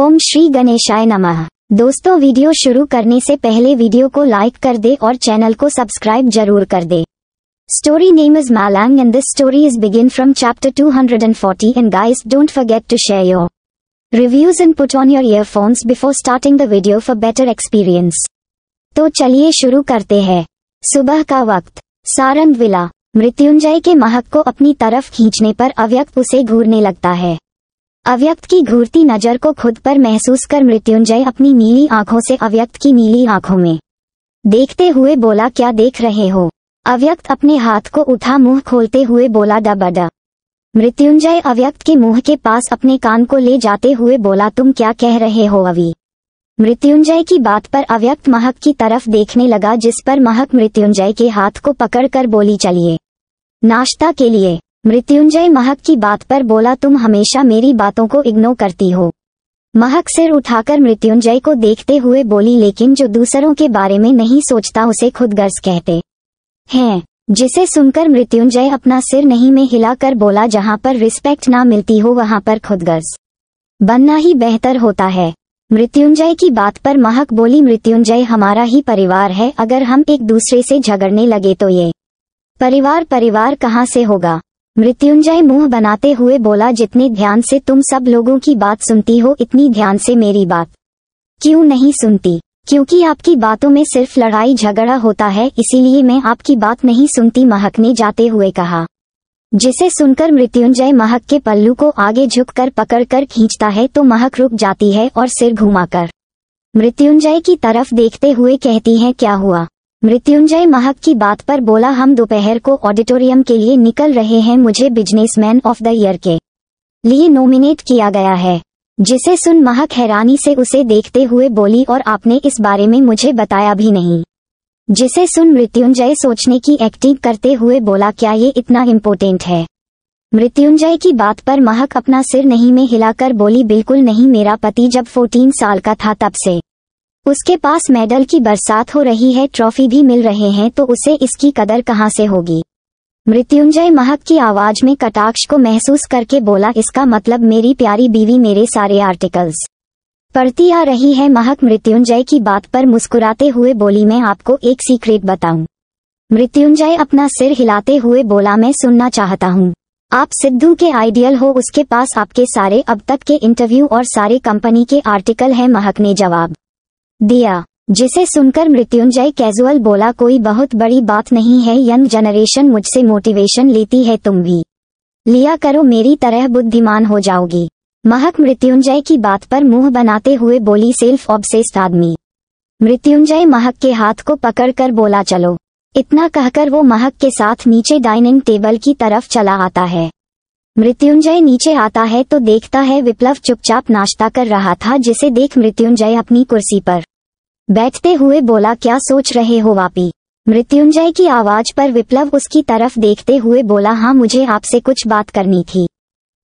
ओम श्री गणेशाय नमः दोस्तों वीडियो शुरू करने से पहले वीडियो को लाइक कर दे और चैनल को सब्सक्राइब जरूर कर दे स्टोरी नेम इज मैलैंग and this story is begin from chapter two hundred and forty guys don't forget to share your reviews and put on your earphones before starting the video for better experience तो चलिए शुरू करते हैं सुबह का वक्त Sarang villa Mrityunjay के महक को अपनी तरफ खींचने पर अव्यक्त उसे घूरने लगता है अव्यक्त की घूरती नजर को खुद पर महसूस कर मृत्युंजय अपनी नीली आंखों से अव्यक्त की नीली आंखों में देखते हुए बोला क्या देख रहे हो अव्यक्त अपने हाथ को उठा मुंह खोलते हुए बोला डबाडा मृत्युंजय अव्यक्त के मुंह के पास अपने कान को ले जाते हुए बोला तुम क्या कह रहे हो अभी मृत्युंजय की बात पर अव्यक्त महक की तरफ देखने लगा जिस पर महक मृत्युंजय के हाथ को पकड़कर बोली चलिए नाश्ता के लिए मृत्युंजय महक की बात पर बोला तुम हमेशा मेरी बातों को इग्नोर करती हो महक सिर उठाकर मृत्युंजय को देखते हुए बोली लेकिन जो दूसरों के बारे में नहीं सोचता उसे खुद गर्ज कहते हैं जिसे सुनकर मृत्युंजय अपना सिर नहीं में हिलाकर बोला जहां पर रिस्पेक्ट ना मिलती हो वहां पर खुदगर्ज बनना ही बेहतर होता है मृत्युंजय की बात पर महक बोली मृत्युंजय हमारा ही परिवार है अगर हम एक दूसरे से झगड़ने लगे तो ये परिवार परिवार कहाँ से होगा मृत्युंजय मुंह बनाते हुए बोला जितने ध्यान से तुम सब लोगों की बात सुनती हो इतनी ध्यान से मेरी बात क्यों नहीं सुनती क्योंकि आपकी बातों में सिर्फ लड़ाई झगड़ा होता है इसीलिए मैं आपकी बात नहीं सुनती महकने जाते हुए कहा जिसे सुनकर मृत्युंजय महक के पल्लू को आगे झुककर पकड़कर खींचता है तो महक रुक जाती है और सिर घुमाकर मृत्युंजय की तरफ देखते हुए कहती है क्या हुआ मृत्युंजय महक की बात पर बोला हम दोपहर को ऑडिटोरियम के लिए निकल रहे हैं मुझे बिजनेसमैन ऑफ द ईयर के लिए नॉमिनेट किया गया है जिसे सुन महक हैरानी से उसे देखते हुए बोली और आपने इस बारे में मुझे बताया भी नहीं जिसे सुन मृत्युंजय सोचने की एक्टिंग करते हुए बोला क्या ये इतना इम्पोर्टेंट है मृत्युंजय की बात पर महक अपना सिर नहीं में हिलाकर बोली बिल्कुल नहीं मेरा पति जब 14 साल का था तब से उसके पास मेडल की बरसात हो रही है ट्रॉफी भी मिल रहे हैं तो उसे इसकी कदर कहाँ से होगी मृत्युंजय महक की आवाज में कटाक्ष को महसूस करके बोला इसका मतलब मेरी प्यारी बीवी मेरे सारे आर्टिकल्स पढ़ती आ रही है महक मृत्युंजय की बात पर मुस्कुराते हुए बोली मैं आपको एक सीक्रेट बताऊं मृत्युंजय अपना सिर हिलाते हुए बोला मैं सुनना चाहता हूं आप सिद्धू के आइडियल हो उसके पास आपके सारे अब तक के इंटरव्यू और सारे कंपनी के आर्टिकल हैं महक ने जवाब दिया जिसे सुनकर मृत्युंजय कैजुअल बोला कोई बहुत बड़ी बात नहीं है यंग जनरेशन मुझसे मोटिवेशन लेती है तुम भी लिया करो मेरी तरह बुद्धिमान हो जाओगी महक मृत्युंजय की बात पर मुंह बनाते हुए बोली सेल्फ ऑब्सेस्ड आदमी मृत्युंजय महक के हाथ को पकड़कर बोला चलो इतना कहकर वो महक के साथ नीचे डाइनिंग टेबल की तरफ चला आता है मृत्युंजय नीचे आता है तो देखता है विप्लव चुपचाप नाश्ता कर रहा था जिसे देख मृत्युंजय अपनी कुर्सी पर बैठते हुए बोला क्या सोच रहे हो वापी मृत्युंजय की आवाज पर विप्लव उसकी तरफ देखते हुए बोला हाँ मुझे आपसे कुछ बात करनी थी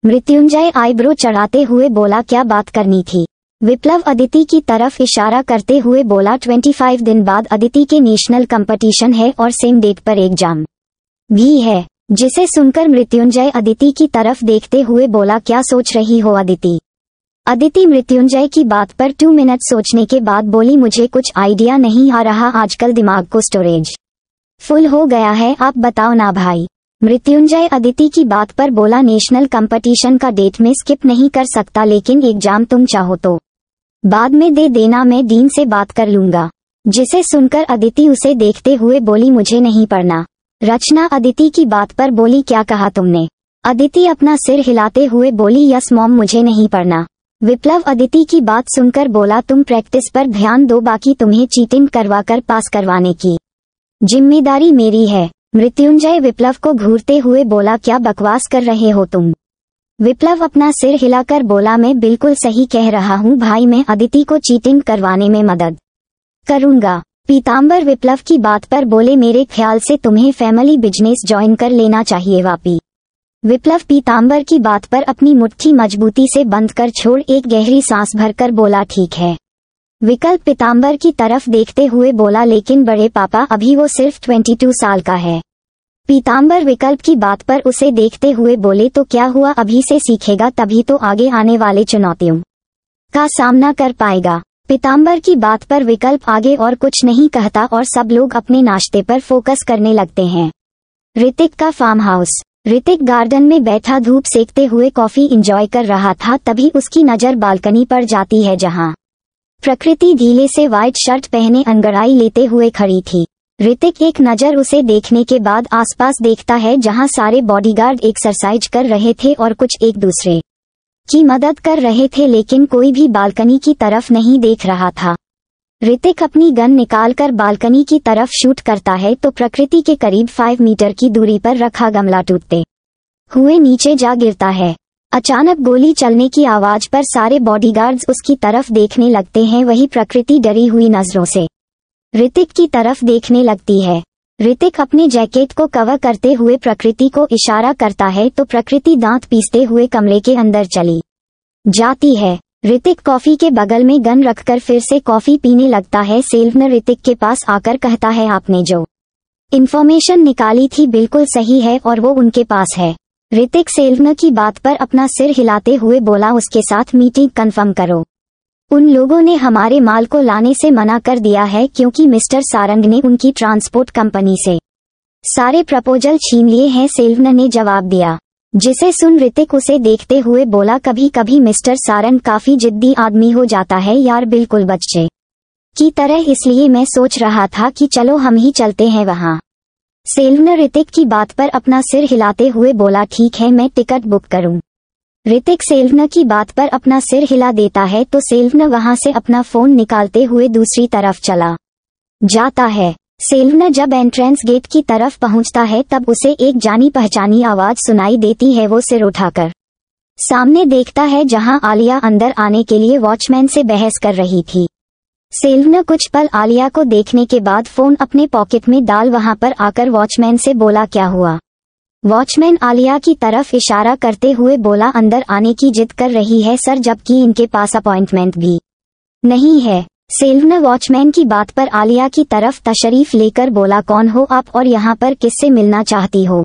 मृत्युंजय आईब्रो चढ़ाते हुए बोला क्या बात करनी थी विप्लव अदिति की तरफ इशारा करते हुए बोला 25 दिन बाद अदिति के नेशनल कंपटीशन है और सेम डेट पर एग्जाम भी है जिसे सुनकर मृत्युंजय अदिति की तरफ देखते हुए बोला क्या सोच रही हो अदिति अदिति मृत्युंजय की बात पर टू मिनट सोचने के बाद बोली मुझे कुछ आइडिया नहीं आ रहा आजकल दिमाग को स्टोरेज फुल हो गया है आप बताओ ना भाई मृत्युंजय अदिति की बात पर बोला नेशनल कंपटीशन का डेट में स्किप नहीं कर सकता लेकिन एग्जाम तुम चाहो तो बाद में दे देना मैं डीन से बात कर लूंगा जिसे सुनकर अदिति उसे देखते हुए बोली मुझे नहीं पढ़ना रचना अदिति की बात पर बोली क्या कहा तुमने अदिति अपना सिर हिलाते हुए बोली यस मॉम मुझे नहीं पढ़ना विप्लव अदिति की बात सुनकर बोला तुम प्रैक्टिस पर ध्यान दो बाकी तुम्हें चीटिंग करवा कर पास करवाने की जिम्मेदारी मेरी है मृत्युंजय विप्लव को घूरते हुए बोला क्या बकवास कर रहे हो तुम विप्लव अपना सिर हिलाकर बोला मैं बिल्कुल सही कह रहा हूँ भाई मैं अदिति को चीटिंग करवाने में मदद करूंगा पीताम्बर विप्लव की बात पर बोले मेरे ख्याल से तुम्हें फैमिली बिजनेस ज्वाइन कर लेना चाहिए वापी विप्लव पीताम्बर की बात पर अपनी मुट्ठी मजबूती से बंद कर छोड़ एक गहरी सांस भरकर बोला ठीक है विकल्प पीताम्बर की तरफ देखते हुए बोला लेकिन बड़े पापा अभी वो सिर्फ 22 साल का है पीताम्बर विकल्प की बात पर उसे देखते हुए बोले तो क्या हुआ अभी से सीखेगा तभी तो आगे आने वाले चुनौतियों का सामना कर पाएगा पिताम्बर की बात पर विकल्प आगे और कुछ नहीं कहता और सब लोग अपने नाश्ते पर फोकस करने लगते हैं ऋतिक का फार्म हाउस ऋतिक गार्डन में बैठा धूप सेकते हुए कॉफी इंजॉय कर रहा था तभी उसकी नजर बालकनी पर जाती है जहां प्रकृति ढीले से व्हाइट शर्ट पहने अंगड़ाई लेते हुए खड़ी थी ऋतिक एक नज़र उसे देखने के बाद आसपास देखता है जहां सारे बॉडीगार्ड एक्सरसाइज कर रहे थे और कुछ एक दूसरे की मदद कर रहे थे लेकिन कोई भी बालकनी की तरफ नहीं देख रहा था ऋतिक अपनी गन निकालकर बालकनी की तरफ शूट करता है तो प्रकृति के करीब फाइव मीटर की दूरी पर रखा गमला टूटते हुए नीचे जा गिरता है अचानक गोली चलने की आवाज पर सारे बॉडीगार्ड्स उसकी तरफ देखने लगते हैं वही प्रकृति डरी हुई नजरों से ऋतिक की तरफ देखने लगती है ऋतिक अपने जैकेट को कवर करते हुए प्रकृति को इशारा करता है तो प्रकृति दांत पीसते हुए कमरे के अंदर चली जाती है ऋतिक कॉफी के बगल में गन रखकर फिर से कॉफी पीने लगता है सेल्वनर ऋतिक के पास आकर कहता है आपने जो इन्फॉर्मेशन निकाली थी बिल्कुल सही है और वो उनके पास है ऋतिक सेल्वनर की बात पर अपना सिर हिलाते हुए बोला उसके साथ मीटिंग कन्फर्म करो उन लोगों ने हमारे माल को लाने से मना कर दिया है क्योंकि मिस्टर सारंग ने उनकी ट्रांसपोर्ट कंपनी से सारे प्रपोजल छीन लिए हैं सेल्वन ने जवाब दिया जिसे सुन ऋतिक उसे देखते हुए बोला कभी कभी मिस्टर सारंग काफी जिद्दी आदमी हो जाता है यार बिल्कुल बच्चे की तरह इसलिए मैं सोच रहा था कि चलो हम ही चलते हैं वहाँ सेल्वन ऋतिक की बात पर अपना सिर हिलाते हुए बोला ठीक है मैं टिकट बुक करूँ ऋतिक सेल्वना की बात पर अपना सिर हिला देता है तो सेल्वना वहां से अपना फोन निकालते हुए दूसरी तरफ चला जाता है सेल्वना जब एंट्रेंस गेट की तरफ पहुंचता है तब उसे एक जानी पहचानी आवाज सुनाई देती है वो सिर उठाकर सामने देखता है जहां आलिया अंदर आने के लिए वॉचमैन से बहस कर रही थी सेल्वना कुछ पल आलिया को देखने के बाद फोन अपने पॉकेट में डाल वहां पर आकर वॉचमैन से बोला क्या हुआ वॉचमैन आलिया की तरफ इशारा करते हुए बोला अंदर आने की जिद कर रही है सर जबकि इनके पास अपॉइंटमेंट भी नहीं है सेल्वन वॉचमैन की बात पर आलिया की तरफ तशरीफ लेकर बोला कौन हो आप और यहाँ पर किससे मिलना चाहती हो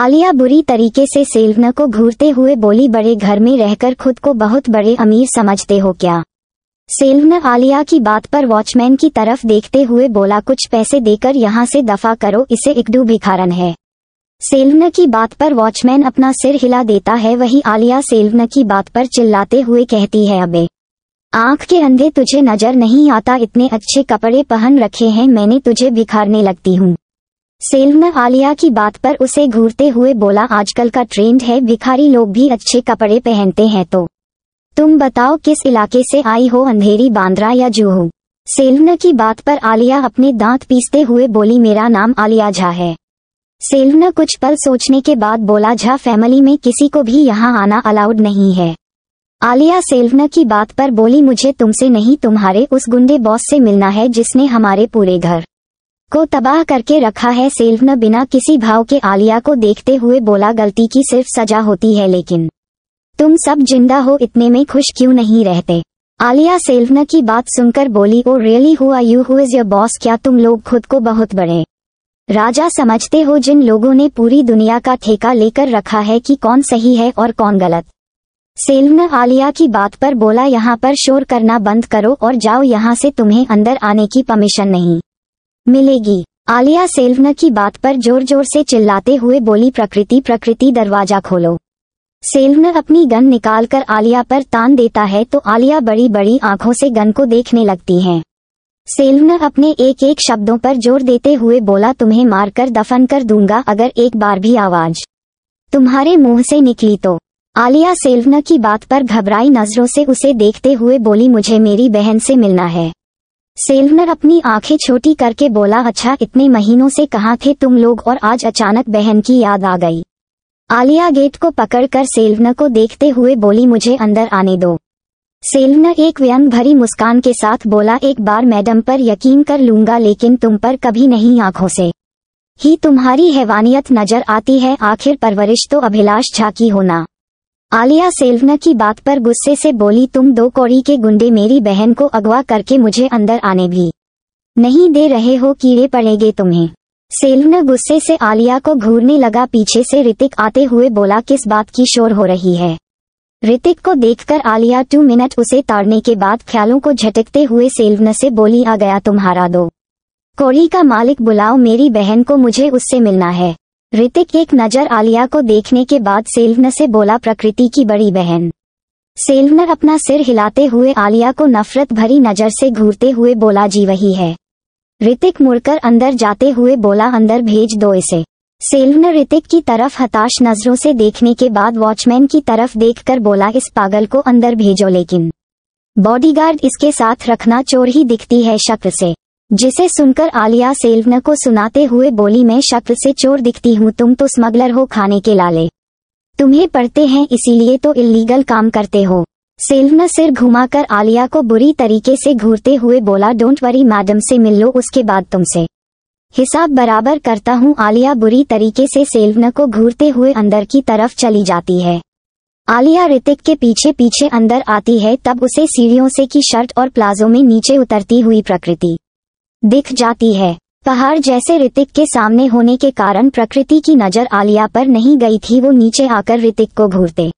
आलिया बुरी तरीके से सेल्वन को घूरते हुए बोली बड़े घर में रहकर खुद को बहुत बड़े अमीर समझते हो क्या सेल्वन आलिया की बात पर वॉचमैन की तरफ देखते हुए बोला कुछ पैसे देकर यहाँ से दफा करो इसे इकडू भिखारन है सेल्वन की बात पर वॉचमैन अपना सिर हिला देता है वही आलिया सेल्वन की बात पर चिल्लाते हुए कहती है अबे आंख के अंधे तुझे नजर नहीं आता इतने अच्छे कपड़े पहन रखे हैं मैंने तुझे बिखारने लगती हूँ सेल्वन आलिया की बात पर उसे घूरते हुए बोला आजकल का ट्रेंड है भिखारी लोग भी अच्छे कपड़े पहनते हैं तो तुम बताओ किस इलाके से आई हो अंधेरी बांद्रा या जूहू सेल्वन की बात पर आलिया अपने दांत पीसते हुए बोली मेरा नाम आलिया झा है सेल्वना कुछ पल सोचने के बाद बोला झा फैमिली में किसी को भी यहाँ आना अलाउड नहीं है आलिया सेल्वना की बात पर बोली मुझे तुमसे नहीं तुम्हारे उस गुंडे बॉस से मिलना है जिसने हमारे पूरे घर को तबाह करके रखा है सेल्वना बिना किसी भाव के आलिया को देखते हुए बोला गलती की सिर्फ सजा होती है लेकिन तुम सब जिंदा हो इतने में खुश क्यों नहीं रहते आलिया सेल्वना की बात सुनकर बोली ओ रियली हुआ यू हुए योर बॉस क्या तुम लोग खुद को बहुत बड़े राजा समझते हो जिन लोगों ने पूरी दुनिया का ठेका लेकर रखा है कि कौन सही है और कौन गलत सेल्व आलिया की बात पर बोला यहाँ पर शोर करना बंद करो और जाओ यहाँ से तुम्हें अंदर आने की परमिशन नहीं मिलेगी आलिया सेल्वन की बात पर जोर जोर से चिल्लाते हुए बोली प्रकृति प्रकृति दरवाजा खोलो सेल्वन अपनी गन निकालकर आलिया पर तान देता है तो आलिया बड़ी बड़ी आंखों से गन को देखने लगती है सेल्वनर अपने एक एक शब्दों पर जोर देते हुए बोला तुम्हें मारकर दफन कर दूंगा अगर एक बार भी आवाज तुम्हारे मुंह से निकली तो आलिया सेल्वनर की बात पर घबराई नजरों से उसे देखते हुए बोली मुझे मेरी बहन से मिलना है सेल्वनर अपनी आंखें छोटी करके बोला अच्छा इतने महीनों से कहाँ थे तुम लोग और आज अचानक बहन की याद आ गई आलिया गेट को पकड़कर सेल्वनर को देखते हुए बोली मुझे अंदर आने दो सेलिना एक व्यंग भरी मुस्कान के साथ बोला एक बार मैडम पर यकीन कर लूंगा लेकिन तुम पर कभी नहीं आंखों से ही तुम्हारी हैवानियत नजर आती है आखिर परवरिश तो अभिलाष झा की होना आलिया सेल्वना की बात पर गुस्से से बोली तुम दो कौड़ी के गुंडे मेरी बहन को अगवा करके मुझे अंदर आने भी नहीं दे रहे हो कीड़े पड़ेंगे तुम्हें सेल्वना गुस्से से आलिया को घूरने लगा पीछे से ऋतिक आते हुए बोला किस बात की शोर हो रही है ऋतिक को देखकर आलिया टू मिनट उसे ताड़ने के बाद ख्यालों को झटकते हुए सेल्वन से बोली आ गया तुम्हारा दो कोड़ी का मालिक बुलाओ मेरी बहन को मुझे उससे मिलना है ऋतिक एक नज़र आलिया को देखने के बाद सेल्वन से बोला प्रकृति की बड़ी बहन सेल्वनर अपना सिर हिलाते हुए आलिया को नफरत भरी नज़र से घूरते हुए बोला जी वही है ऋतिक मुड़कर अंदर जाते हुए बोला अंदर भेज दो इसे सेल्व ने ऋतिक की तरफ हताश नजरों से देखने के बाद वॉचमैन की तरफ देखकर बोला इस पागल को अंदर भेजो लेकिन बॉडीगार्ड इसके साथ रखना चोर ही दिखती है शक्ल से जिसे सुनकर आलिया सेल्वन को सुनाते हुए बोली मैं शक्ल से चोर दिखती हूँ तुम तो स्मगलर हो खाने के लाले तुम्हें पढ़ते हैं इसीलिए तो इलीगल काम करते हो सेल्वन सिर घुमाकर आलिया को बुरी तरीके से घूरते हुए बोला डोंट वरी मैडम से मिल लो उसके बाद तुमसे हिसाब बराबर करता हूँ आलिया बुरी तरीके से सेल्वन को घूरते हुए अंदर की तरफ चली जाती है आलिया ऋतिक के पीछे पीछे अंदर आती है तब उसे सीढ़ियों से की शर्ट और प्लाजो में नीचे उतरती हुई प्रकृति दिख जाती है पहाड़ जैसे ऋतिक के सामने होने के कारण प्रकृति की नजर आलिया पर नहीं गई थी वो नीचे आकर ऋतिक को घूरते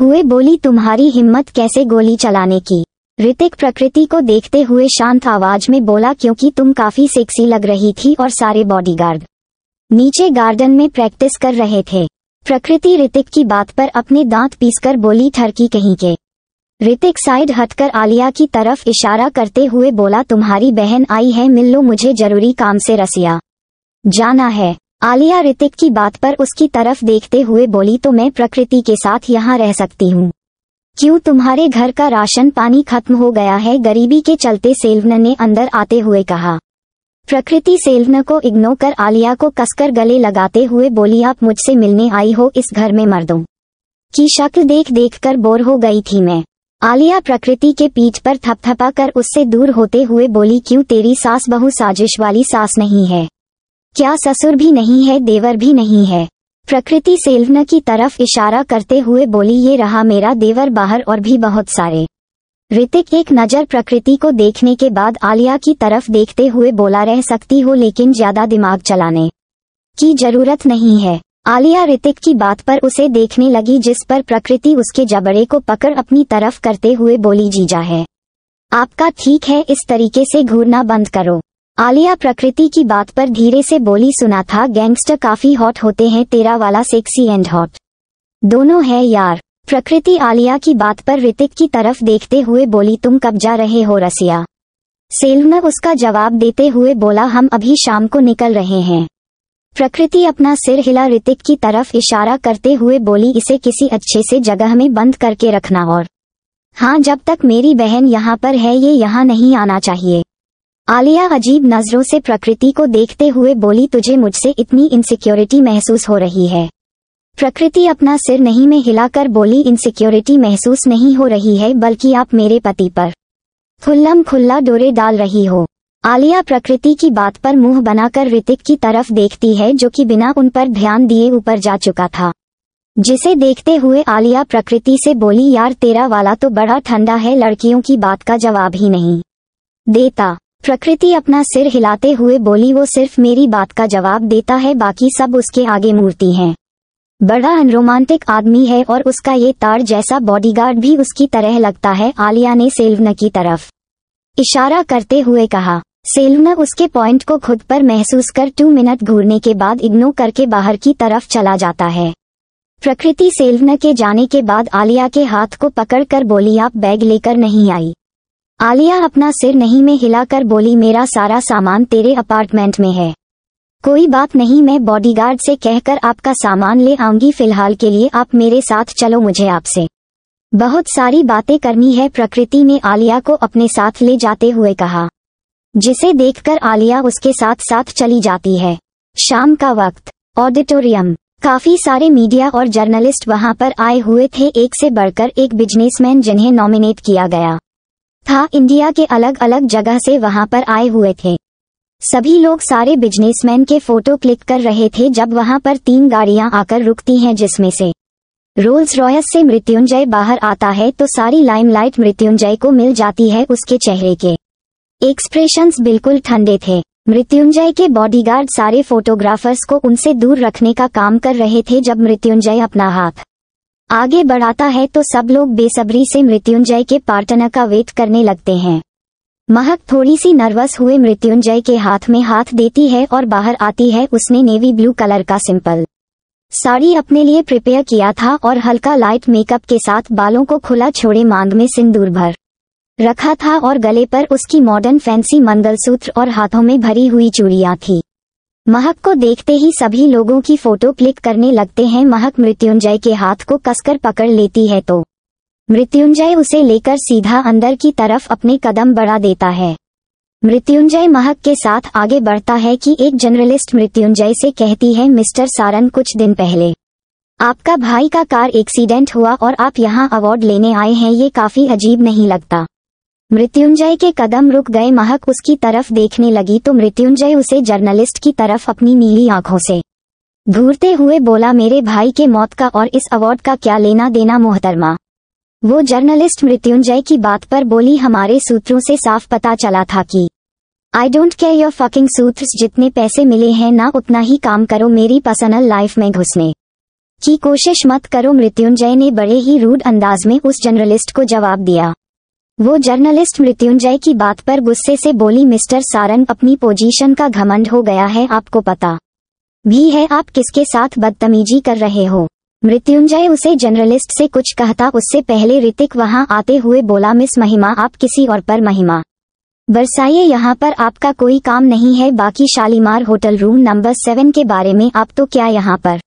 हुए बोली तुम्हारी हिम्मत कैसे गोली चलाने की ऋतिक प्रकृति को देखते हुए शांत आवाज में बोला क्योंकि तुम काफी सेक्सी लग रही थी और सारे बॉडीगार्ड नीचे गार्डन में प्रैक्टिस कर रहे थे प्रकृति ऋतिक की बात पर अपने दांत पीसकर बोली ठरकी कहीं के ऋतिक साइड हटकर आलिया की तरफ इशारा करते हुए बोला तुम्हारी बहन आई है मिल लो मुझे जरूरी काम से रसिया जाना है आलिया ऋतिक की बात पर उसकी तरफ देखते हुए बोली तो मैं प्रकृति के साथ यहाँ रह सकती हूँ क्यों तुम्हारे घर का राशन पानी खत्म हो गया है गरीबी के चलते सेल्वन ने अंदर आते हुए कहा प्रकृति सेल्वन को इग्नोर कर आलिया को कसकर गले लगाते हुए बोली आप मुझसे मिलने आई हो इस घर में मर्दों की शक्ल देख देख कर बोर हो गई थी मैं आलिया प्रकृति के पीठ पर थपथपा कर उससे दूर होते हुए बोली क्यों तेरी सास बहु साजिश वाली सास नहीं है क्या ससुर भी नहीं है देवर भी नहीं है प्रकृति सेल्वना की तरफ इशारा करते हुए बोली ये रहा मेरा देवर बाहर और भी बहुत सारे ऋतिक एक नज़र प्रकृति को देखने के बाद आलिया की तरफ देखते हुए बोला रह सकती हो लेकिन ज्यादा दिमाग चलाने की जरूरत नहीं है आलिया ऋतिक की बात पर उसे देखने लगी जिस पर प्रकृति उसके जबड़े को पकड़ अपनी तरफ करते हुए बोली जीजा है आपका ठीक है इस तरीके से घूरना बंद करो आलिया प्रकृति की बात पर धीरे से बोली सुना था गैंगस्टर काफी हॉट होते हैं तेरा वाला सेक्सी एंड हॉट दोनों है यार प्रकृति आलिया की बात पर ऋतिक की तरफ देखते हुए बोली तुम कब जा रहे हो रसिया सेल उसका जवाब देते हुए बोला हम अभी शाम को निकल रहे हैं प्रकृति अपना सिर हिला ऋतिक की तरफ इशारा करते हुए बोली इसे किसी अच्छे से जगह में बंद करके रखना और हाँ जब तक मेरी बहन यहाँ पर है ये यहाँ नहीं आना चाहिए आलिया अजीब नजरों से प्रकृति को देखते हुए बोली तुझे मुझसे इतनी इनसिक्योरिटी महसूस हो रही है प्रकृति अपना सिर नहीं में हिलाकर बोली इनसिक्योरिटी महसूस नहीं हो रही है बल्कि आप मेरे पति पर खुल्लम खुल्ला डोरे डाल रही हो आलिया प्रकृति की बात पर मुंह बनाकर ऋतिक की तरफ देखती है जो कि बिना उन पर ध्यान दिए ऊपर जा चुका था जिसे देखते हुए आलिया प्रकृति से बोली यार तेरा वाला तो बड़ा ठंडा है लड़कियों की बात का जवाब ही नहीं देता प्रकृति अपना सिर हिलाते हुए बोली वो सिर्फ मेरी बात का जवाब देता है बाकी सब उसके आगे मूर्ति हैं। बड़ा अनरोमांटिक आदमी है और उसका ये तार जैसा बॉडीगार्ड भी उसकी तरह लगता है आलिया ने सेल्वना की तरफ इशारा करते हुए कहा सेल्वना उसके पॉइंट को खुद पर महसूस कर टू मिनट घूरने के बाद इग्नो करके बाहर की तरफ चला जाता है प्रकृति सेल्वना के जाने के बाद आलिया के हाथ को पकड़कर बोली आप बैग लेकर नहीं आई आलिया अपना सिर नहीं में हिलाकर बोली मेरा सारा सामान तेरे अपार्टमेंट में है कोई बात नहीं मैं बॉडीगार्ड से कहकर आपका सामान ले आऊंगी फिलहाल के लिए आप मेरे साथ चलो मुझे आपसे बहुत सारी बातें करनी है प्रकृति ने आलिया को अपने साथ ले जाते हुए कहा जिसे देखकर आलिया उसके साथ साथ चली जाती है शाम का वक्त ऑडिटोरियम काफी सारे मीडिया और जर्नलिस्ट वहां पर आए हुए थे एक से बढ़कर एक बिजनेसमैन जिन्हें नॉमिनेट किया गया था इंडिया के अलग अलग जगह से वहां पर आए हुए थे सभी लोग सारे बिजनेसमैन के फोटो क्लिक कर रहे थे जब वहां पर तीन गाड़ियां आकर रुकती हैं जिसमें से रोल्स रॉयस से मृत्युंजय बाहर आता है तो सारी लाइमलाइट मृत्युंजय को मिल जाती है उसके चेहरे के एक्सप्रेशंस बिल्कुल ठंडे थे मृत्युंजय के बॉडीगार्ड सारे फोटोग्राफर्स को उनसे दूर रखने का काम कर रहे थे जब मृत्युंजय अपना हाथ आगे बढ़ाता है तो सब लोग बेसब्री से मृत्युंजय के पार्टनर का वेट करने लगते हैं महक थोड़ी सी नर्वस हुए मृत्युंजय के हाथ में हाथ देती है और बाहर आती है उसने नेवी ब्लू कलर का सिंपल साड़ी अपने लिए प्रिपेयर किया था और हल्का लाइट मेकअप के साथ बालों को खुला छोड़े मांग में सिंदूर भर रखा था और गले पर उसकी मॉडर्न फैंसी मंगलसूत्र और हाथों में भरी हुई चूड़ियां थी महक को देखते ही सभी लोगों की फोटो क्लिक करने लगते हैं महक मृत्युंजय के हाथ को कसकर पकड़ लेती है तो मृत्युंजय उसे लेकर सीधा अंदर की तरफ अपने कदम बढ़ा देता है मृत्युंजय महक के साथ आगे बढ़ता है कि एक जर्नलिस्ट मृत्युंजय से कहती है मिस्टर सारन कुछ दिन पहले आपका भाई का कार एक्सीडेंट हुआ और आप यहाँ अवार्ड लेने आए हैं ये काफी अजीब नहीं लगता मृत्युंजय के कदम रुक गए महक उसकी तरफ देखने लगी तो मृत्युंजय उसे जर्नलिस्ट की तरफ अपनी नीली आंखों से घूरते हुए बोला मेरे भाई के मौत का और इस अवार्ड का क्या लेना देना मोहतरमा वो जर्नलिस्ट मृत्युंजय की बात पर बोली हमारे सूत्रों से साफ पता चला था कि I don't care your fucking सूत्र जितने पैसे मिले हैं ना उतना ही काम करो मेरी पर्सनल लाइफ में घुसने की कोशिश मत करो मृत्युंजय ने बड़े ही रूड अंदाज में उस जर्नलिस्ट को जवाब दिया वो जर्नलिस्ट मृत्युंजय की बात पर गुस्से से बोली मिस्टर सारन अपनी पोजीशन का घमंड हो गया है आपको पता भी है आप किसके साथ बदतमीजी कर रहे हो मृत्युंजय उसे जर्नलिस्ट से कुछ कहता उससे पहले ऋतिक वहां आते हुए बोला मिस महिमा आप किसी और पर महिमा बरसाइए यहाँ पर आपका कोई काम नहीं है बाकी Shalimar hotel room number seven के बारे में आप तो क्या यहाँ पर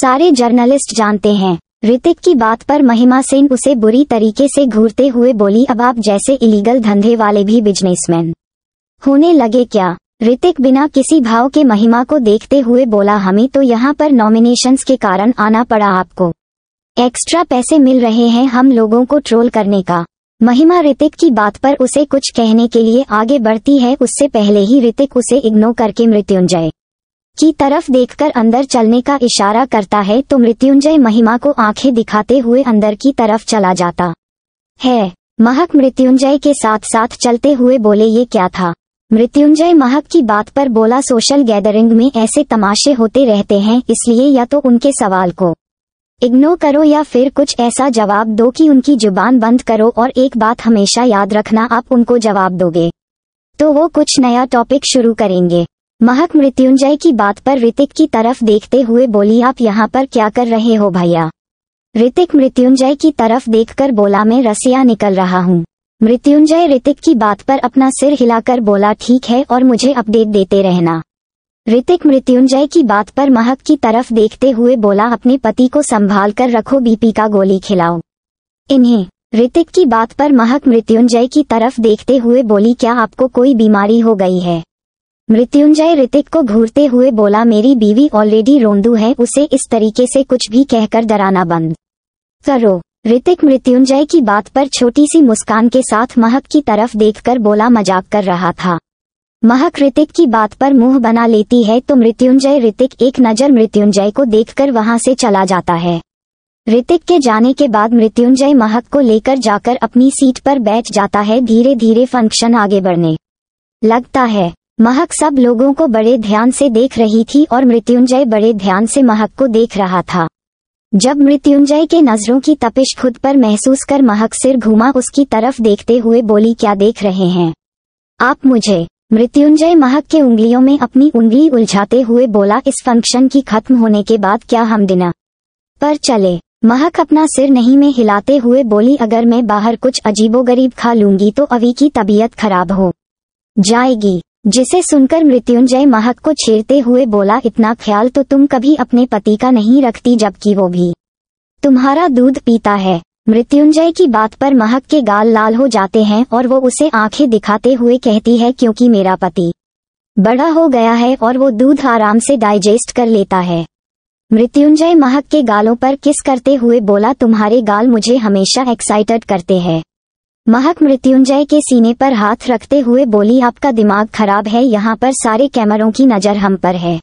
सारे जर्नलिस्ट जानते हैं ऋतिक की बात पर महिमा सेन उसे बुरी तरीके से घूरते हुए बोली अब आप जैसे इलीगल धंधे वाले भी बिजनेसमैन होने लगे क्या ऋतिक बिना किसी भाव के महिमा को देखते हुए बोला हमें तो यहाँ पर नॉमिनेशंस के कारण आना पड़ा आपको एक्स्ट्रा पैसे मिल रहे हैं हम लोगों को ट्रोल करने का महिमा ऋतिक की बात पर उसे कुछ कहने के लिए आगे बढ़ती है उससे पहले ही ऋतिक उसे इग्नोर करके मृत्युंजय की तरफ देखकर अंदर चलने का इशारा करता है तो मृत्युंजय महिमा को आंखें दिखाते हुए अंदर की तरफ चला जाता है महक मृत्युंजय के साथ साथ चलते हुए बोले ये क्या था मृत्युंजय महक की बात पर बोला सोशल गैदरिंग में ऐसे तमाशे होते रहते हैं इसलिए या तो उनके सवाल को इग्नोर करो या फिर कुछ ऐसा जवाब दो कि उनकी जुबान बंद करो और एक बात हमेशा याद रखना आप उनको जवाब दोगे तो वो कुछ नया टॉपिक शुरू करेंगे महक मृत्युंजय की बात पर ऋतिक की तरफ देखते हुए बोली आप यहाँ पर क्या कर रहे हो भैया ऋतिक मृत्युंजय की तरफ देखकर बोला मैं रसिया निकल रहा हूँ मृत्युंजय ऋतिक की बात पर अपना सिर हिलाकर बोला ठीक है और मुझे अपडेट देते रहना ऋतिक मृत्युंजय की बात पर महक की तरफ देखते हुए बोला अपने पति को संभाल कर रखो बीपी का गोली खिलाओ इन्हें ऋतिक की बात पर महक मृत्युंजय की तरफ देखते हुए बोली क्या आपको कोई बीमारी हो गई है मृत्युंजय ऋतिक को घूरते हुए बोला मेरी बीवी ऑलरेडी रोंदू है उसे इस तरीके से कुछ भी कहकर डराना बंद करो ऋतिक मृत्युंजय की बात पर छोटी सी मुस्कान के साथ महक की तरफ देखकर बोला मजाक कर रहा था महक ऋतिक की बात पर मुंह बना लेती है तो मृत्युंजय ऋतिक एक नज़र मृत्युंजय को देखकर वहां से चला जाता है ऋतिक के जाने के बाद मृत्युंजय महक को लेकर जाकर अपनी सीट पर बैठ जाता है धीरे धीरे फंक्शन आगे बढ़ने लगता है महक सब लोगों को बड़े ध्यान से देख रही थी और मृत्युंजय बड़े ध्यान से महक को देख रहा था जब मृत्युंजय के नजरों की तपिश खुद पर महसूस कर महक सिर घुमा उसकी तरफ देखते हुए बोली क्या देख रहे हैं आप मुझे मृत्युंजय महक के उंगलियों में अपनी उंगली उलझाते हुए बोला इस फंक्शन की खत्म होने के बाद क्या हम दिना पर चले महक अपना सिर नहीं में हिलाते हुए बोली अगर मैं बाहर कुछ अजीबोगरीब खा लूंगी तो अवी की तबीयत खराब हो जाएगी जिसे सुनकर मृत्युंजय महक को छेड़ते हुए बोला इतना ख्याल तो तुम कभी अपने पति का नहीं रखती जबकि वो भी तुम्हारा दूध पीता है मृत्युंजय की बात पर महक के गाल लाल हो जाते हैं और वो उसे आंखें दिखाते हुए कहती है क्योंकि मेरा पति बड़ा हो गया है और वो दूध आराम से डाइजेस्ट कर लेता है मृत्युंजय महक के गालों पर किस करते हुए बोला तुम्हारे गाल मुझे हमेशा एक्साइटेड करते हैं महक मृत्युंजय के सीने पर हाथ रखते हुए बोली आपका दिमाग खराब है यहाँ पर सारे कैमरों की नज़र हम पर है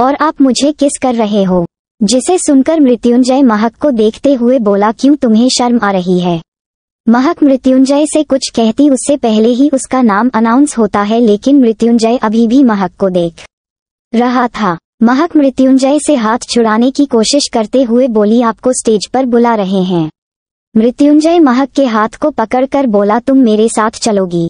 और आप मुझे किस कर रहे हो जिसे सुनकर मृत्युंजय महक को देखते हुए बोला क्यों तुम्हें शर्म आ रही है महक मृत्युंजय से कुछ कहती उससे पहले ही उसका नाम अनाउंस होता है लेकिन मृत्युंजय अभी भी महक को देख रहा था महक मृत्युंजय से हाथ छुड़ाने की कोशिश करते हुए बोली आपको स्टेज पर बुला रहे हैं मृत्युंजय महक के हाथ को पकड़कर बोला तुम मेरे साथ चलोगी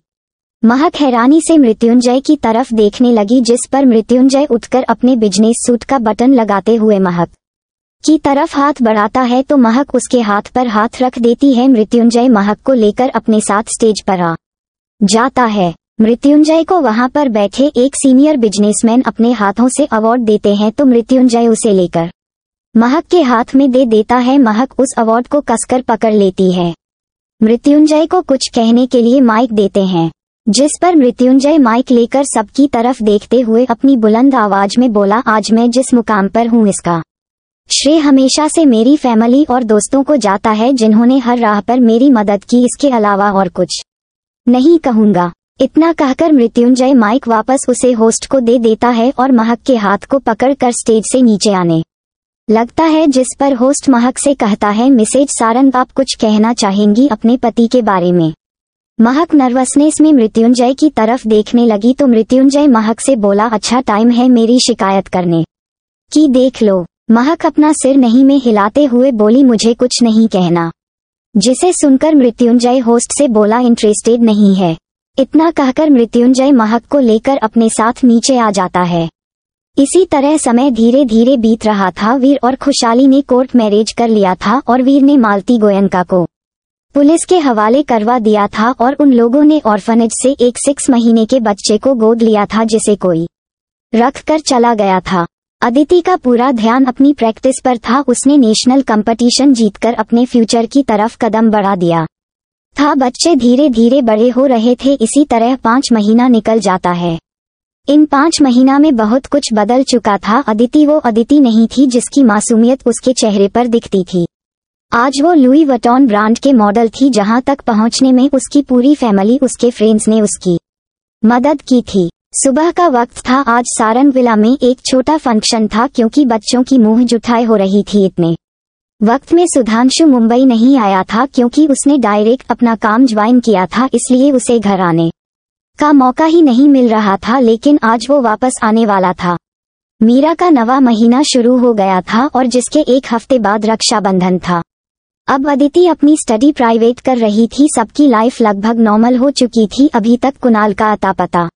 महक हैरानी से मृत्युंजय की तरफ देखने लगी जिस पर मृत्युंजय उठकर अपने बिजनेस सूट का बटन लगाते हुए महक की तरफ हाथ बढ़ाता है तो महक उसके हाथ पर हाथ रख देती है मृत्युंजय महक को लेकर अपने साथ स्टेज पर आ जाता है मृत्युंजय को वहां पर बैठे एक सीनियर बिजनेसमैन अपने हाथों से अवार्ड देते हैं तो मृत्युंजय उसे लेकर महक के हाथ में दे देता है महक उस अवार्ड को कसकर पकड़ लेती है मृत्युंजय को कुछ कहने के लिए माइक देते हैं जिस पर मृत्युंजय माइक लेकर सबकी तरफ देखते हुए अपनी बुलंद आवाज में बोला आज मैं जिस मुकाम पर हूँ इसका श्रेय हमेशा से मेरी फैमिली और दोस्तों को जाता है जिन्होंने हर राह पर मेरी मदद की इसके अलावा और कुछ नहीं कहूँगा इतना कहकर मृत्युंजय माइक वापस उसे होस्ट को दे देता है और महक के हाथ को पकड़कर स्टेज से नीचे आने लगता है जिस पर होस्ट महक से कहता है मिसेज सारन आप कुछ कहना चाहेंगी अपने पति के बारे में महक नर्वसनेस में मृत्युंजय की तरफ देखने लगी तो मृत्युंजय महक से बोला अच्छा टाइम है मेरी शिकायत करने की देख लो महक अपना सिर नहीं में हिलाते हुए बोली मुझे कुछ नहीं कहना जिसे सुनकर मृत्युंजय होस्ट से बोला इंटरेस्टेड नहीं है इतना कहकर मृत्युंजय महक को लेकर अपने साथ नीचे आ जाता है इसी तरह समय धीरे धीरे बीत रहा था वीर और खुशाली ने कोर्ट मैरिज कर लिया था और वीर ने मालती गोयनका को पुलिस के हवाले करवा दिया था और उन लोगों ने ऑर्फनेज से एक सिक्स महीने के बच्चे को गोद लिया था जिसे कोई रख कर चला गया था अदिति का पूरा ध्यान अपनी प्रैक्टिस पर था उसने नेशनल कंपटीशन जीतकर अपने फ्यूचर की तरफ कदम बढ़ा दिया था बच्चे धीरे धीरे बड़े हो रहे थे इसी तरह पाँच महीना निकल जाता है इन पाँच महीना में बहुत कुछ बदल चुका था अदिति वो अदिति नहीं थी जिसकी मासूमियत उसके चेहरे पर दिखती थी आज वो लुई वटॉन ब्रांड के मॉडल थी जहां तक पहुंचने में उसकी पूरी फैमिली उसके फ्रेंड्स ने उसकी मदद की थी सुबह का वक्त था आज सारंगविला में एक छोटा फंक्शन था क्योंकि बच्चों की मुंह जुठाई हो रही थी इतने वक्त में सुधांशु मुंबई नहीं आया था क्योंकि उसने डायरेक्ट अपना काम ज्वाइन किया था इसलिए उसे घर आने का मौका ही नहीं मिल रहा था लेकिन आज वो वापस आने वाला था मीरा का नवा महीना शुरू हो गया था और जिसके एक हफ्ते बाद रक्षाबंधन था अब अदिति अपनी स्टडी प्राइवेट कर रही थी सबकी लाइफ लगभग नॉर्मल हो चुकी थी अभी तक कुणाल का अता पता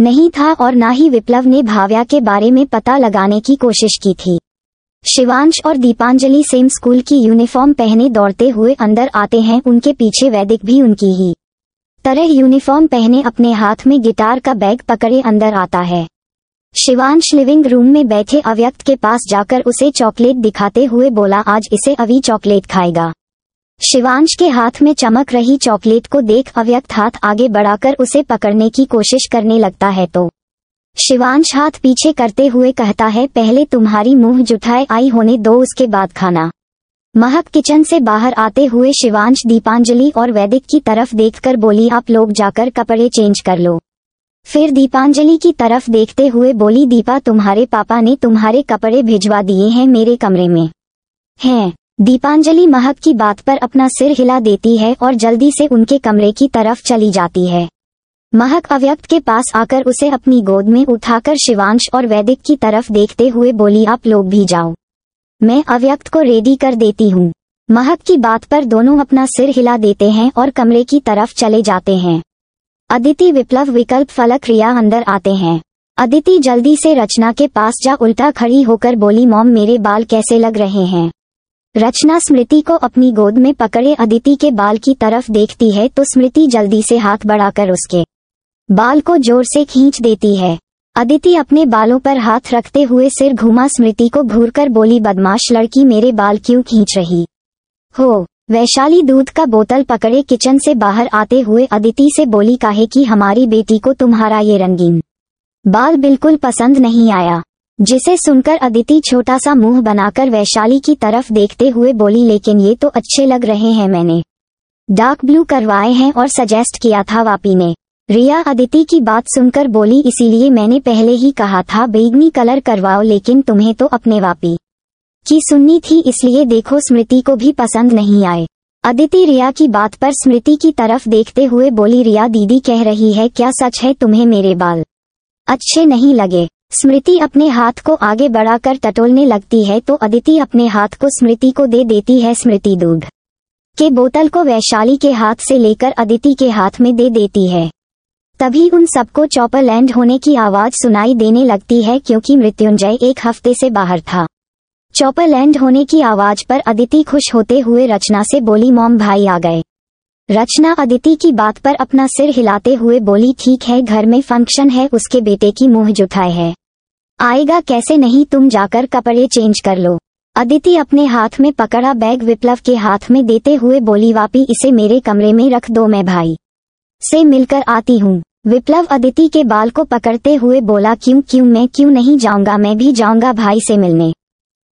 नहीं था और ना ही विप्लव ने भाव्या के बारे में पता लगाने की कोशिश की थी शिवांश और दीपांजलि सेम स्कूल की यूनिफॉर्म पहने दौड़ते हुए अंदर आते हैं उनके पीछे वैदिक भी उनकी ही तरह यूनिफॉर्म पहने अपने हाथ में गिटार का बैग पकड़े अंदर आता है शिवांश लिविंग रूम में बैठे अव्यक्त के पास जाकर उसे चॉकलेट दिखाते हुए बोला आज इसे अभी चॉकलेट खाएगा शिवांश के हाथ में चमक रही चॉकलेट को देख अव्यक्त हाथ आगे बढ़ाकर उसे पकड़ने की कोशिश करने लगता है तो शिवांश हाथ पीछे करते हुए कहता है पहले तुम्हारी मुंह जुठाए आई होने दो उसके बाद खाना महक किचन से बाहर आते हुए शिवांश दीपांजलि और वैदिक की तरफ देखकर बोली आप लोग जाकर कपड़े चेंज कर लो फिर दीपांजलि की तरफ देखते हुए बोली दीपा तुम्हारे पापा ने तुम्हारे कपड़े भिजवा दिए हैं मेरे कमरे में हैं दीपांजलि महक की बात पर अपना सिर हिला देती है और जल्दी से उनके कमरे की तरफ चली जाती है महक अव्यक्त के पास आकर उसे अपनी गोद में उठाकर शिवांश और वैदिक की तरफ देखते हुए बोली आप लोग भी जाओ मैं अव्यक्त को रेडी कर देती हूँ महक की बात पर दोनों अपना सिर हिला देते हैं और कमरे की तरफ चले जाते हैं अदिति विप्लव विकल्प फलक रिया अंदर आते हैं अदिति जल्दी से रचना के पास जा उल्टा खड़ी होकर बोली मॉम मेरे बाल कैसे लग रहे हैं रचना स्मृति को अपनी गोद में पकड़े अदिति के बाल की तरफ देखती है तो स्मृति जल्दी से हाथ बढ़ाकर उसके बाल को जोर से खींच देती है अदिति अपने बालों पर हाथ रखते हुए सिर घुमा स्मृति को घूर कर बोली बदमाश लड़की मेरे बाल क्यों खींच रही हो वैशाली दूध का बोतल पकड़े किचन से बाहर आते हुए अदिति से बोली काहे कि हमारी बेटी को तुम्हारा ये रंगीन बाल बिल्कुल पसंद नहीं आया जिसे सुनकर अदिति छोटा सा मुंह बनाकर वैशाली की तरफ देखते हुए बोली लेकिन ये तो अच्छे लग रहे हैं मैंने डार्क ब्लू करवाए हैं और सजेस्ट किया था वापी ने रिया अदिति की बात सुनकर बोली इसीलिए मैंने पहले ही कहा था बेगनी कलर करवाओ लेकिन तुम्हें तो अपने वापी की सुननी थी इसलिए देखो स्मृति को भी पसंद नहीं आए अदिति रिया की बात पर स्मृति की तरफ देखते हुए बोली रिया दीदी कह रही है क्या सच है तुम्हें मेरे बाल अच्छे नहीं लगे स्मृति अपने हाथ को आगे बढ़ाकर टटोलने लगती है तो अदिति अपने हाथ को स्मृति को दे देती है स्मृति दूध के बोतल को वैशाली के हाथ से लेकर अदिति के हाथ में दे देती है तभी उन सबको चौपर लैंड होने की आवाज सुनाई देने लगती है क्योंकि मृत्युंजय एक हफ्ते से बाहर था चौपर लैंड होने की आवाज पर अदिति खुश होते हुए रचना से बोली मोम भाई आ गए रचना अदिति की बात पर अपना सिर हिलाते हुए बोली ठीक है घर में फंक्शन है उसके बेटे की मुंह जुठाए है आएगा कैसे नहीं तुम जाकर कपड़े चेंज कर लो अदिति अपने हाथ में पकड़ा बैग विप्लव के हाथ में देते हुए बोली वापी इसे मेरे कमरे में रख दो मैं भाई से मिलकर आती हूँ विप्लव अदिति के बाल को पकड़ते हुए बोला क्यों क्यों मैं क्यों नहीं जाऊंगा मैं भी जाऊंगा भाई से मिलने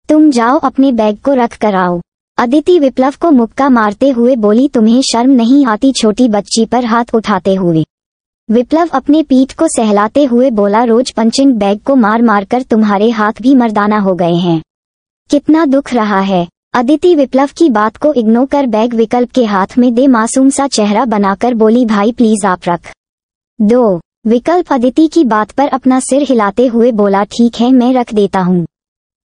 तुम जाओ अपने बैग को रख कर आओ अदिति विप्लव को मुक्का मारते हुए बोली तुम्हें शर्म नहीं आती छोटी बच्ची पर हाथ उठाते हुए विप्लव अपने पीठ को सहलाते हुए बोला रोज पंचिंग बैग को मार मार कर तुम्हारे हाथ भी मर्दाना हो गए हैं कितना दुख रहा है अदिति विप्लव की बात को इग्नोर कर बैग विकल्प के हाथ में दे मासूम सा चेहरा बनाकर बोली भाई प्लीज आप रख दो विकल्प अदिति की बात पर अपना सिर हिलाते हुए बोला ठीक है मैं रख देता हूँ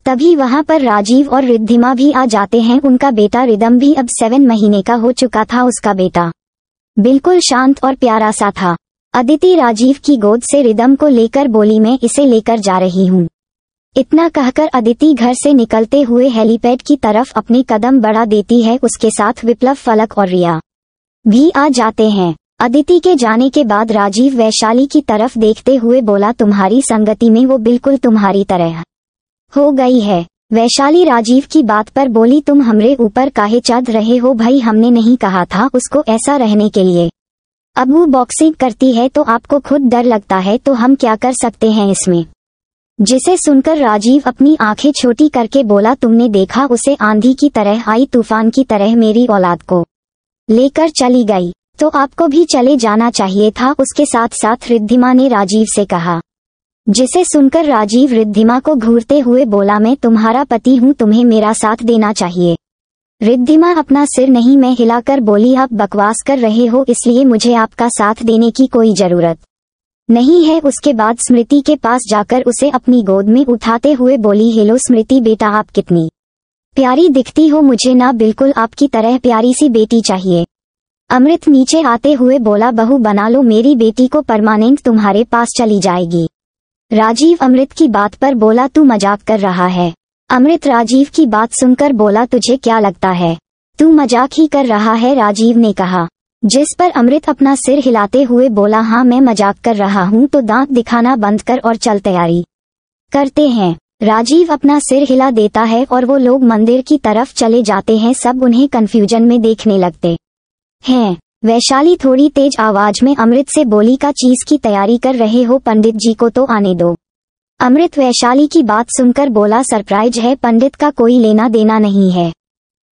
तभी वहाँ पर राजीव और रिद्धिमा भी आ जाते हैं उनका बेटा रिदम भी अब सेवन महीने का हो चुका था उसका बेटा बिल्कुल शांत और प्यारा सा था अदिति राजीव की गोद से रिदम को लेकर बोली मैं इसे लेकर जा रही हूँ इतना कहकर अदिति घर से निकलते हुए हेलीपैड की तरफ अपने कदम बढ़ा देती है उसके साथ विप्लव फलक और रिया भी आ जाते हैं अदिति के जाने के बाद राजीव वैशाली की तरफ देखते हुए बोला तुम्हारी संगति में वो बिल्कुल तुम्हारी तरह हो गई है वैशाली राजीव की बात पर बोली तुम हमरे ऊपर काहे चढ़ रहे हो भाई हमने नहीं कहा था उसको ऐसा रहने के लिए अब वो बॉक्सिंग करती है तो आपको खुद डर लगता है तो हम क्या कर सकते हैं इसमें जिसे सुनकर राजीव अपनी आंखें छोटी करके बोला तुमने देखा उसे आंधी की तरह आई तूफान की तरह मेरी औलाद को लेकर चली गई तो आपको भी चले जाना चाहिए था उसके साथ साथ रिद्धिमा ने राजीव से कहा जिसे सुनकर राजीव रिद्धिमा को घूरते हुए बोला मैं तुम्हारा पति हूँ तुम्हें मेरा साथ देना चाहिए रिद्धिमा अपना सिर नहीं मैं हिलाकर बोली आप बकवास कर रहे हो इसलिए मुझे आपका साथ देने की कोई जरूरत नहीं है उसके बाद स्मृति के पास जाकर उसे अपनी गोद में उठाते हुए बोली हेलो स्मृति बेटा आप कितनी प्यारी दिखती हो मुझे ना बिल्कुल आपकी तरह प्यारी सी बेटी चाहिए अमृत नीचे आते हुए बोला बहू बना लो मेरी बेटी को परमानेंट तुम्हारे पास चली जाएगी राजीव अमृत की बात पर बोला तू मजाक कर रहा है अमृत राजीव की बात सुनकर बोला तुझे क्या लगता है तू मजाक ही कर रहा है राजीव ने कहा जिस पर अमृत अपना सिर हिलाते हुए बोला हाँ मैं मजाक कर रहा हूँ तो दांत दिखाना बंद कर और चल तैयारी करते हैं राजीव अपना सिर हिला देता है और वो लोग मंदिर की तरफ चले जाते हैं सब उन्हें कन्फ्यूजन में देखने लगते हैं वैशाली थोड़ी तेज आवाज में अमृत से बोली का चीज की तैयारी कर रहे हो पंडित जी को तो आने दो अमृत वैशाली की बात सुनकर बोला सरप्राइज है पंडित का कोई लेना देना नहीं है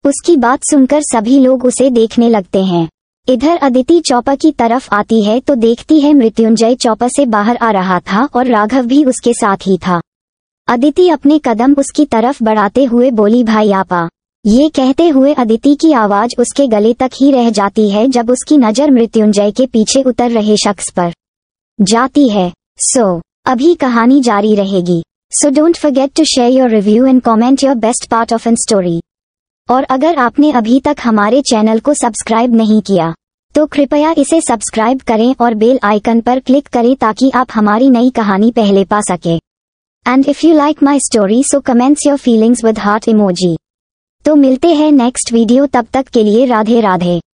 उसकी बात सुनकर सभी लोग उसे देखने लगते हैं इधर अदिति चौपा की तरफ आती है तो देखती है मृत्युंजय चौपा से बाहर आ रहा था और राघव भी उसके साथ ही था अदिति अपने कदम उसकी तरफ बढ़ाते हुए बोली भाई आपा ये कहते हुए अदिति की आवाज उसके गले तक ही रह जाती है जब उसकी नजर मृत्युंजय के पीछे उतर रहे शख्स पर जाती है सो so, अभी कहानी जारी रहेगी so don't forget to share your review and comment your best part of an story और अगर आपने अभी तक हमारे चैनल को सब्सक्राइब नहीं किया तो कृपया इसे सब्सक्राइब करें और बेल आइकन पर क्लिक करें ताकि आप हमारी नई कहानी पहले पा सके and if you like my story so comments your feelings with heart emoji तो मिलते हैं नेक्स्ट वीडियो तब तक के लिए राधे राधे